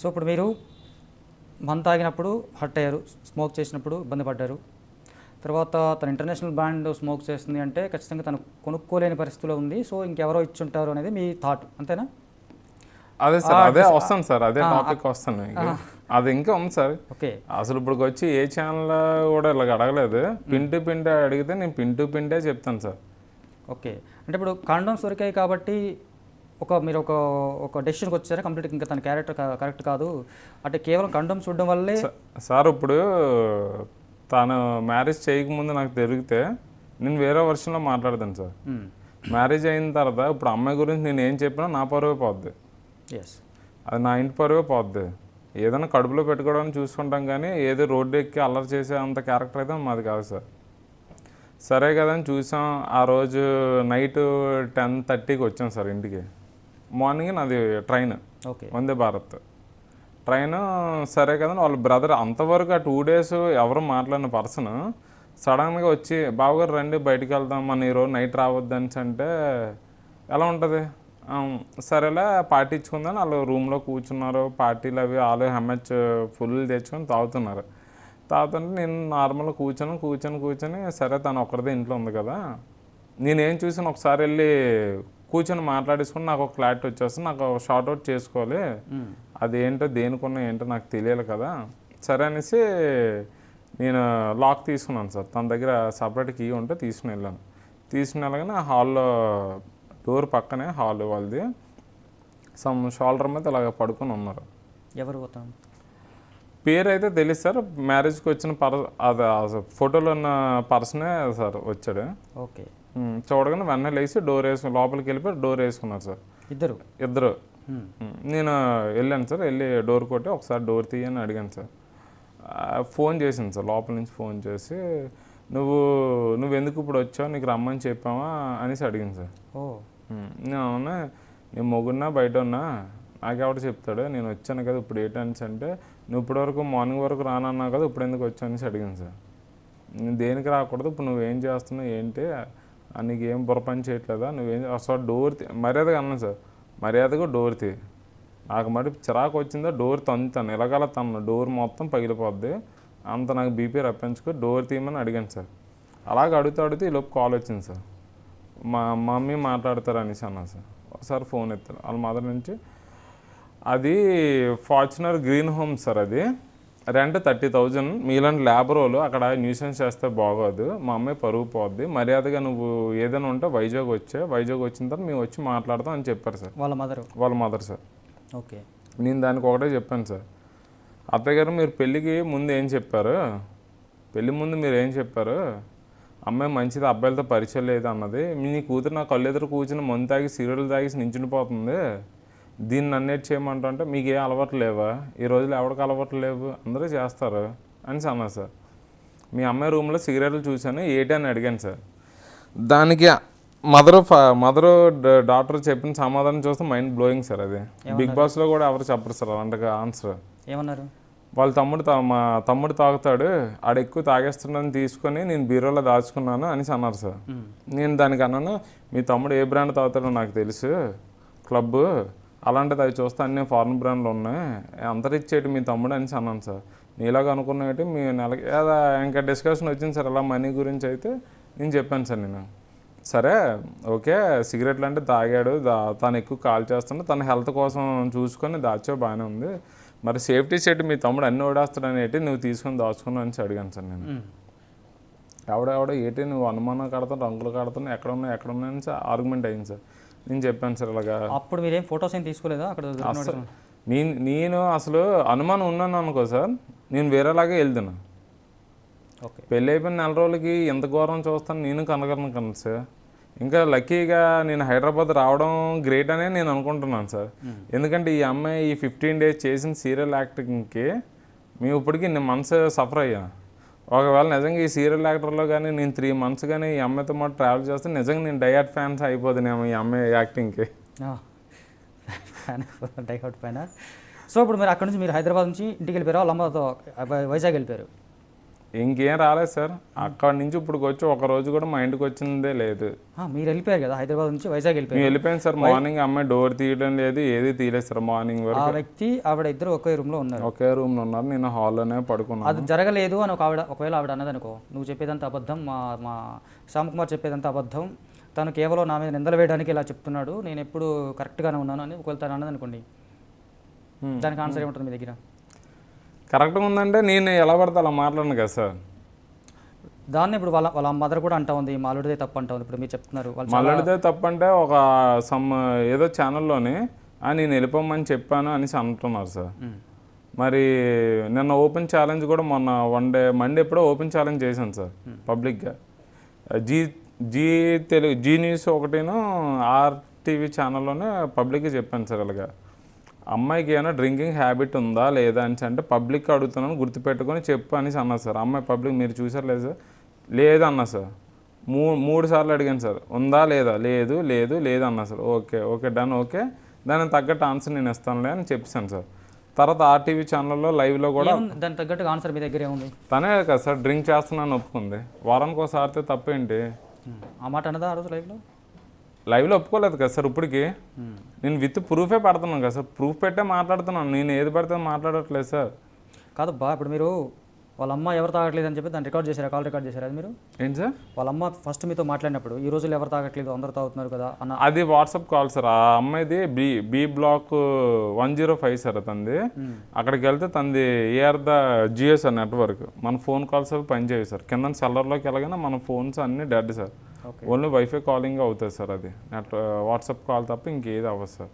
So ఇప్పుడు మీరు మంద తాగినప్పుడు హట్ అయ్యారు స్మోక్ చేసినప్పుడు ఇబ్బంది పడ్డారు తర్వాత తన ఇంటర్నేషనల్ బ్రాండ్ స్మోక్ చేస్తుంది అంటే ఖచ్చితంగా తను కొనుక్కోలేని పరిస్థితిలో ఉంది సో ఇంకెవరో ఇచ్చుంటారు అనేది మీ థాట్ అంతేనా అదే సార్ అదే ah, వస్తాను సార్ అదే టాపిక్ ah, ah, వస్తాను అది ఇంకా ఉంది సార్ ఓకే అసలు ఇప్పుడు వచ్చి ఏ ఛానల్ కూడా ఇలాగ అడగలేదు పిండు hmm. పిండే అడిగితే నేను పిండు పిండే చెప్తాను సార్ ఓకే అంటే ఇప్పుడు కాండోమ్స్ దొరికాయి కాబట్టి ఒక మీరు ఒక ఒక డెసిషన్కి వచ్చారా కంప్లీట్ ఇంకా తన క్యారెక్టర్ కరెక్ట్ కాదు అంటే కేవలం కండోమ్ చూడడం వల్లే సార్ ఇప్పుడు తను మ్యారేజ్ చేయకముందు నాకు తిరిగితే నేను వేరే వర్షన్లో మాట్లాడతాను సార్ మ్యారేజ్ అయిన తర్వాత ఇప్పుడు అమ్మాయి గురించి నేను ఏం చెప్పినా నా పరువే పోద్ది ఎస్ అది నా ఇంటి పరువే పోద్ది ఏదైనా కడుపులో పెట్టుకోవడానికి చూసుకుంటాం కానీ ఏదో రోడ్డు ఎక్కి అల్లరి చేసే అంత క్యారెక్టర్ అయితే మాది కాదు సార్ సరే కదా అని చూసాం ఆ రోజు నైట్ టెన్ థర్టీకి వచ్చాం సార్ ఇంటికి మార్నింగ్ నాది train okay Vande Bharat train సరే కదా వాళ్ళ బ్రదర్ అంతవరకు ఆ టూ డేస్ ఎవరు మాట్లాడిన పర్సన్ సడన్గా వచ్చి బావగారు రండి బయటికి వెళ్దాం మన ఈరోజు నైట్ రావద్దని అంటే ఎలా ఉంటుంది సరేలే పార్టీ ఇచ్చుకుందాం వాళ్ళు రూమ్లో కూర్చున్నారు పార్టీలు అవి వాళ్ళు హెమ్మెచ్ ఫుల్ తెచ్చుకొని తాగుతున్నారు తాగుతుంటే నేను నార్మల్గా కూర్చొని కూర్చొని కూర్చొని సరే తను ఒక్కరిదే ఇంట్లో ఉంది కదా నేనేం చూసాను ఒకసారి వెళ్ళి కూర్చొని మాట్లాడేసుకుని నాకు ఒక క్లారిటీ వచ్చేస్తుంది నాకు షార్ట్అవుట్ చేసుకోవాలి అది ఏంటో దేనికున్నా ఏంటో నాకు తెలియాలి కదా సరే అనేసి నేను లాక్ తీసుకున్నాను సార్ తన దగ్గర సపరేట్ కీ ఉంటే తీసుకుని వెళ్ళాను తీసుకుని వెళ్ళగానే హాల్లో డోర్ పక్కనే హాల్ వాళ్ళది సమ్ షోల్డర్ మీద అలాగ పడుకుని ఉన్నారు ఎవరు పోతాం పేరు అయితే తెలియదు సార్ మ్యారేజ్కి వచ్చిన పర్ అది ఫోటోలో ఉన్న పర్సనే సార్ వచ్చాడు ఓకే చూడగానే వెన్న లేచి డోర్ వేసుకుని లోపలికి వెళ్ళిపోయి డోర్ వేసుకున్నారు సార్ ఇద్దరు ఇద్దరు నేను వెళ్ళాను సార్ వెళ్ళి డోర్ కొట్టి ఒకసారి డోర్ తీయని అడిగాను సార్ ఫోన్ చేసింది సార్ లోపల నుంచి ఫోన్ చేసి నువ్వు నువ్వు ఎందుకు ఇప్పుడు వచ్చావు నీకు రమ్మని చెప్పావా అనేసి అడిగింది సార్ నేను అవునా నేను మొగున్నా బయట ఉన్నా నాకెవడు చెప్తాడు నేను వచ్చాను కదా ఇప్పుడు ఏంటనేసి అంటే నువ్వు ఇప్పటివరకు మార్నింగ్ వరకు రానన్నావు కదా ఇప్పుడు ఎందుకు వచ్చావు అనేసి అడిగింది సార్ నేను దేనికి రాకూడదు ఇప్పుడు నువ్వేం చేస్తున్నావు ఏంటి నీకేం పొరపని చేయట్లేదా నువ్వేం అసలు డోర్ మర్యాదగా అన్నాను సార్ మర్యాదగా డోర్ తీ నాకు మరి చిరాకు వచ్చిందా డోర్ తంతాను ఎలాగల తన డోర్ మొత్తం పగిలిపోద్ది అంత నాకు బీపీ రప్పించుకో డోర్ తీయమని అడిగాను సార్ అలాగ అడుగుతూ అడిగితే ఈలోపు కాల్ వచ్చింది సార్ మా మమ్మీ మాట్లాడతారు అనేసి అన్నాను సార్ ఒకసారి ఫోన్ ఎత్తారు వాళ్ళ మదర్ నుంచి అది ఫార్చునర్ గ్రీన్ హోమ్ సార్ అది రెంట్ థర్టీ థౌజండ్ మీలాంటి లేబరోలు అక్కడ న్యూసెన్స్ చేస్తే బాగోదు మా అమ్మాయి పరుగు పోద్ది మర్యాదగా నువ్వు ఏదైనా ఉంటే వైజాగ్ వచ్చే వైజాగ్ వచ్చిన తర్వాత మేము వచ్చి మాట్లాడతాం అని చెప్పారు సార్ వాళ్ళ మదర్ వాళ్ళ మదర్ సార్ ఓకే నేను దానికి ఒకటే చెప్పాను సార్ అత్తయ్య గారు మీరు పెళ్ళికి ముందు ఏం చెప్పారు పెళ్ళి ముందు మీరు ఏం చెప్పారు అమ్మాయి మంచిది అబ్బాయిలతో పరిచయం లేదు అన్నది మీ కూతురు నా కళ్ళు ఎదురు కూర్చుని మందు తాగి సీరియల్ తాగి పోతుంది దీన్ని అన్నేటి చేయమంటా అంటే మీకు ఏ అలవాట్లు లేవా ఈ రోజులు ఎవరికి అలవాట్లు లేవు అందరూ చేస్తారు అని అన్నా సార్ మీ అమ్మాయి రూమ్లో సిగరెట్లు చూశాను ఏటి అని అడిగాను సార్ దానికి మదర్ మదర్ డాక్టర్ చెప్పిన సమాధానం చూస్తే మైండ్ బ్లోయింగ్ సార్ అది బిగ్ బాస్లో కూడా ఎవరు చెప్పరు సార్ అలాంటి ఆన్సర్ ఏమన్నారు వాళ్ళ తమ్ముడు మా తమ్ముడు తాగుతాడు ఆడ ఎక్కువ తాగేస్తున్నాను తీసుకొని నేను బీరోలో దాచుకున్నాను అని అన్నారు సార్ నేను దానికి అన్నాను మీ తమ్ముడు ఏ బ్రాండ్ తాగుతాడో నాకు తెలుసు క్లబ్బు అలాంటిది అవి చూస్తే అన్ని ఫారెన్ బ్రాండ్లు ఉన్నాయి అంతరిచ్చేటి మీ తమ్ముడు అని అన్నాను సార్ నీలాగా అనుకున్నాయి మీ నెలకి ఇంకా డిస్కషన్ వచ్చింది సార్ అలా మనీ గురించి అయితే నేను చెప్పాను సార్ నేను సరే ఓకే సిగరెట్లు అంటే తాగాడు దా తను ఎక్కువ కాల్ చేస్తుంటే తన హెల్త్ కోసం చూసుకొని దాచో బాగానే ఉంది మరి సేఫ్టీ సెట్ మీ తమ్ముడు అన్ని ఓడేస్తాడు అనేటి నువ్వు తీసుకొని దాచుకున్నావు అని అడిగాను సార్ నేను ఎవడెవడో ఏటి నువ్వు అనుమానం కడతాను రంగులు కడతాను ఎక్కడ ఉన్నాయి ఎక్కడ ఉన్నాయని సార్ ఆర్గ్యుమెంట్ అయింది సార్ నేను చెప్పాను సార్ అలాగా అప్పుడు మీరేం ఫొటోస్ ఏం తీసుకోలేదా అక్కడ నేను నేను అసలు అనుమానం ఉన్నాను అనుకో సార్ నేను వేరేలాగే వెళ్తున్నా ఓకే పెళ్ళి అయిపోయిన నెల రోజులకి ఎంత ఘోరం చూస్తాను నేను కనగలను కను సార్ ఇంకా లక్కీగా నేను హైదరాబాద్ రావడం గ్రేట్ అనే నేను అనుకుంటున్నాను సార్ ఎందుకంటే ఈ అమ్మాయి ఈ ఫిఫ్టీన్ డేస్ చేసిన సీరియల్ యాక్టింగ్కి మేము ఇప్పటికీ నేను మనసు సఫర్ అయ్యాను ఒకవేళ నిజంగా ఈ సీరియల్ యాక్టర్లో కానీ నేను త్రీ మంత్స్ కానీ ఈ అమ్మాయితో మాట ట్రావెల్ చేస్తే నిజంగా నేను డయాట్ ఫ్యాన్స్ అయిపోతున్నాము ఈ అమ్మాయి యాక్టింగ్కి డైహాట్ ఫ్యాన్ సో ఇప్పుడు మీరు అక్కడ నుంచి మీరు హైదరాబాద్ నుంచి ఇంటికి వెళ్ళిపోయారు అమ్మతో వైజాగ్ వెళ్ళిపోయారు ఇంకేం రాలేదు సార్ అక్కడి నుంచి ఇప్పుడు వచ్చి ఒక రోజు కూడా మా ఇంటికి వచ్చిందే లేదు మీరు వెళ్ళిపోయారు కదా హైదరాబాద్ నుంచి వైజాగ్ వెళ్ళిపోయారు వెళ్ళిపోయాను సార్ మార్నింగ్ అమ్మాయి డోర్ తీయడం లేదు ఏది తీయలేదు సార్ మార్నింగ్ వరకు ఆ వ్యక్తి ఆవిడ ఇద్దరు ఒకే రూమ్ లో ఉన్నారు ఒకే రూమ్ లో ఉన్నారు నేను హాల్లోనే పడుకున్నాను అది జరగలేదు అని ఒక ఆవిడ ఒకవేళ ఆవిడ అన్నది అనుకో నువ్వు చెప్పేదంత అబద్ధం మా మా శ్యామ్ కుమార్ చెప్పేదంత అబద్ధం తను కేవలం నా మీద నిందలు వేయడానికి ఇలా చెప్తున్నాడు నేను ఎప్పుడు కరెక్ట్గానే ఉన్నాను అని ఒకవేళ తను అన్నది అనుకోండి దానికి ఆన్సర్ ఏమంటుంది మీ దగ్గర కరెక్ట్గా ఉందంటే నేను ఎలా పడితే అలా మాట్లాడను కదా సార్ దాన్ని ఇప్పుడు వాళ్ళ వాళ్ళ మదర్ కూడా అంటా ఉంది మల్లుడిదే తప్పు అంటా ఉంది ఇప్పుడు మీరు చెప్తున్నారు మాలుడిదే తప్పు అంటే ఒక సమ్ ఏదో ఛానల్లోని నేను వెళ్ళిపోమని చెప్పాను అనేసి అంటున్నారు సార్ మరి నిన్న ఓపెన్ ఛాలెంజ్ కూడా మొన్న వన్ డే మండే ఎప్పుడో ఓపెన్ ఛాలెంజ్ చేశాను సార్ పబ్లిక్గా Zee Zee Telugu Zee News ఒకటేను ఆర్టీవీ ఛానల్లోనే పబ్లిక్గా చెప్పాను సార్ అలాగా అమ్మాయికి ఏమైనా డ్రింకింగ్ హ్యాబిట్ ఉందా లేదా అని అంటే పబ్లిక్ అడుగుతున్నాను గుర్తుపెట్టుకొని చెప్పు అని అన్నారు సార్ అమ్మాయి పబ్లిక్ మీరు చూసారు లేదు సార్ లేదన్నా సార్ మూ మూడు సార్లు అడిగాను సార్ ఉందా లేదా లేదు లేదు లేదు అన్నా sir okay okay done okay దానికి తగ్గట్టు ఆన్సర్ నేను ఇస్తానులే అని చెప్పాను సార్ తర్వాత ఆర్టీవీ ఛానల్లో లైవ్లో కూడా దానికి తగ్గట్టు ఆన్సర్ మీ దగ్గరే ఉంది తనే కదా సార్ డ్రింక్ చేస్తున్నాను ఒప్పుకుంది వారానికి ఒకసారితే తప్పేంటి ఆ మాట అన్నదా ఆ రోజు లైవ్లో లైవ్లో ఒప్పుకోలేదు కదా సార్ ఇప్పటికి నేను విత్ ప్రూఫే పడుతున్నాను కదా సార్ ప్రూఫ్ పెట్టే మాట్లాడుతున్నాను నేను ఏది పడితే మాట్లాడట్లేదు సార్ కాదు బా ఇప్పుడు మీరు వాళ్ళ అమ్మ ఎవరు తాగట్లేదు అని చెప్పి దాన్ని రికార్డ్ చేశారు కాల్ రికార్డ్ చేశారు అది మీరు ఏంటి సార్ వాళ్ళ అమ్మ ఫస్ట్ మీతో మాట్లాడినప్పుడు ఈ రోజులు ఎవరు తాగట్లేదు అందరు తాగుతున్నారు కదా అన్న అది వాట్సాప్ కాల్ సార్ ఆ అమ్మాయిది B B block one zero five sir తంది అక్కడికి వెళ్తే తంది ఏఆర్ ద జియో సార్ నెట్వర్క్ మన ఫోన్ కాల్స్ అవి పనిచేయవు సార్ కింద సెల్లర్లోకి వెళ్ళగానే మన ఫోన్స్ అన్నీ dead sir only WiFi calling అవుతుంది సార్ అది నెట్ వాట్సాప్ కాల్ తప్ప ఇంకేది అవ్వదు సార్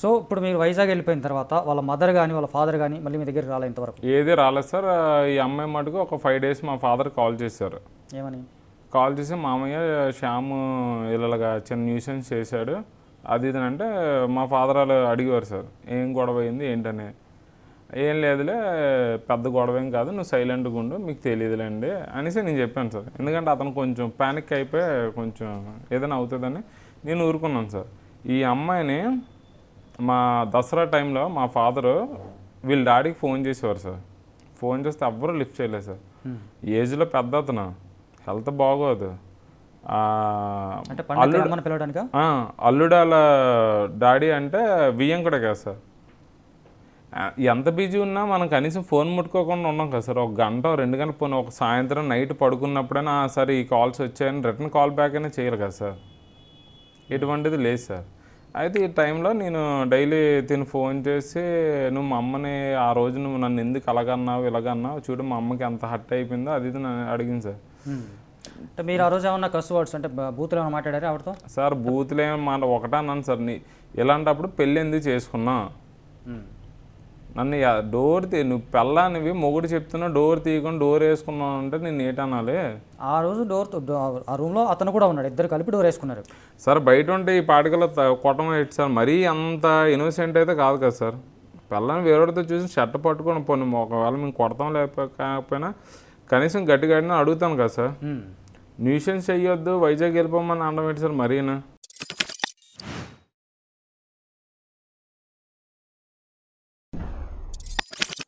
సో ఇప్పుడు మీరు వైజాగ్ వెళ్ళిపోయిన తర్వాత వాళ్ళ మదర్ కానీ వాళ్ళ ఫాదర్ కానీ మళ్ళీ మీ దగ్గర రాలే ఇంతవరకు ఏది రాలేదు సార్ ఈ అమ్మాయి మటుకు ఒక ఫైవ్ డేస్ మా ఫాదర్ కాల్ చేశారు ఏమని కాల్ చేసి మామయ్య శ్యామ్ ఇలాగా చిన్న న్యూసెన్స్ చేశాడు అది ఇది అంటే మా ఫాదర్ వాళ్ళు అడిగేవారు సార్ ఏం గొడవ అయింది ఏంటని ఏం లేదులే పెద్ద గొడవేం కాదు నువ్వు సైలెంట్గా ఉండు మీకు తెలియదులేండి అనేసి నేను చెప్పాను సార్ ఎందుకంటే అతను కొంచెం ప్యానిక్ అయిపోయి కొంచెం ఏదైనా అవుతుందని నేను ఊరుకున్నాను సార్ ఈ అమ్మాయిని మా దసరా టైంలో మా ఫాదరు వీళ్ళ డాడీకి ఫోన్ చేసేవారు సార్ ఫోన్ చేస్తే ఎవ్వరూ లిఫ్ట్ చేయలేదు సార్ hmm. ఏజ్లో పెద్ద అతను హెల్త్ బాగోదు అల్లుడు అల్లుడాల డాడీ అంటే వియ్యం కూడా కదా సార్ ఎంత బిజీ ఉన్నా మనం కనీసం ఫోన్ ముట్టుకోకుండా ఉన్నాం కదా సార్ ఒక గంట రెండు గంటల పోనీ ఒక సాయంత్రం నైట్ పడుకున్నప్పుడైనా సార్ ఈ కాల్స్ వచ్చాయని రిటర్న్ కాల్ బ్యాక్ అయినా చేయాలి కదా సార్ ఎటువంటిది లేదు సార్ అయితే ఈ టైంలో నేను డైలీ తిను ఫోన్ చేసి నువ్వు మా అమ్మని ఆ రోజు నువ్వు నన్ను ఎందుకు అలాగన్నావు ఇలాగన్నావు చూడు మా అమ్మకి ఎంత హట్ అయిపోయిందో అది ఇది నన్ను అడిగింది సార్ అంటే మీరు ఆ రోజు ఏమన్నా కస్ వర్డ్స్ అంటే బూత్లో ఏమైనా మాట్లాడారు ఎవరితో సార్ బూత్లో ఏమన్నా ఒకటే అన్నాను సార్ నీ ఇలాంటప్పుడు పెళ్ళి ఎందుకు చేసుకున్నా నన్ను డోర్ తీ నువ్వు పెళ్ళానివి మొగుడు చెప్తున్నా డోర్ తీయకుండా డోర్ వేసుకున్నావు అంటే నేను ఏట ఆ రోజు డోర్ ఆ రూమ్లో అతను కూడా ఉన్నాడు ఇద్దరు కలిపి డోర్ వేసుకున్నారు సార్ బయట ఉంటే ఈ పాటికల కొట్టం ఏంటి సార్ మరీ అంత ఇన్నోసెంట్ అయితే కాదు కదా సార్ పెళ్ళని వేరేతో చూసి షర్ట్ పట్టుకొని పోను ఒకవేళ మేము కొడతాం లేకపోయినా కనీసం గట్టిగా అడుగుతాను కదా సార్ న్యూషన్స్ చెయ్యొద్దు వైజాగ్ వెళ్ళిపోమని అనడం ఏంటి సార్ మరీనా